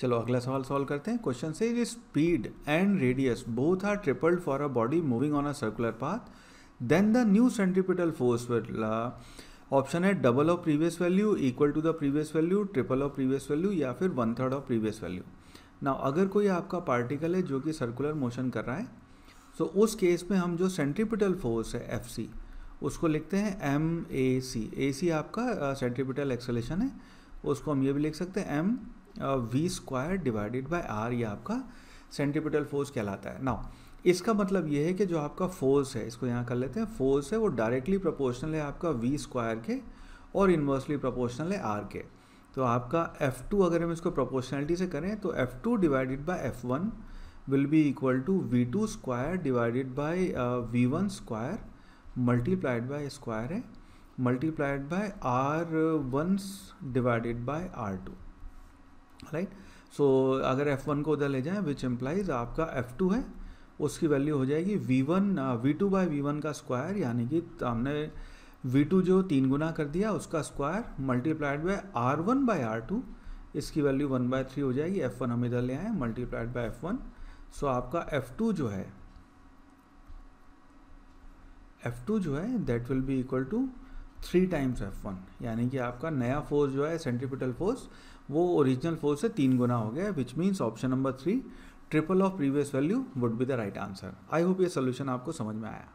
चलो अगला सवाल सॉल्व करते हैं क्वेश्चन से is speed and radius both are tripled for a body moving on a circular path then the new centripetal force option है double of previous value equal to the previous value triple of previous value या फिर one third of previous value ना अगर कोई आपका particle है जो कि सर्कुलर मोशन कर रहा है तो उस केस में हम जो सेंट्रीपिटल फोर्स है एफ सी उसको लिखते हैं एम ए सी ए सी आपका सेंट्रीपिटल एक्सलेशन है उसको हम ये भी लिख सकते हैं M V square divided by R ये आपका सेंटिपिटल फोर्स कहलाता है नाउ इसका मतलब ये है कि जो आपका फोर्स है इसको यहाँ कर लेते हैं फोर्स है वो डायरेक्टली प्रोपोर्शनल है आपका वी स्क्वायर के और इन्वर्सली प्रोपोर्शनल है आर के तो आपका एफ टू अगर हम इसको प्रोपोर्शनलिटी से करें तो F two divided by F one will be equal to V two square divided by V one square multiplied by square है multiplied by R one divided by R two right so अगर F one को उधर ले जाएं which implies आपका F two है उसकी value हो जाएगी V one V two by V one का स्क्वायर यानी कि हमने वी टू जो तीन गुना कर दिया उसका square multiplied by R one by R two इसकी वैल्यू वन बाय थ्री हो जाएगी एफ वन हम इधर ले आए multiplied by F one so आपका एफ टू जो है एफ टू जो है that will be equal to three times F one यानी कि आपका नया फोर्स जो है सेंट्रीपिटल फोर्स वो ओरिजिनल फोर्स से तीन गुना हो गया which means option number three triple of previous value would be the right answer I hope ये सोल्यूशन आपको समझ में आया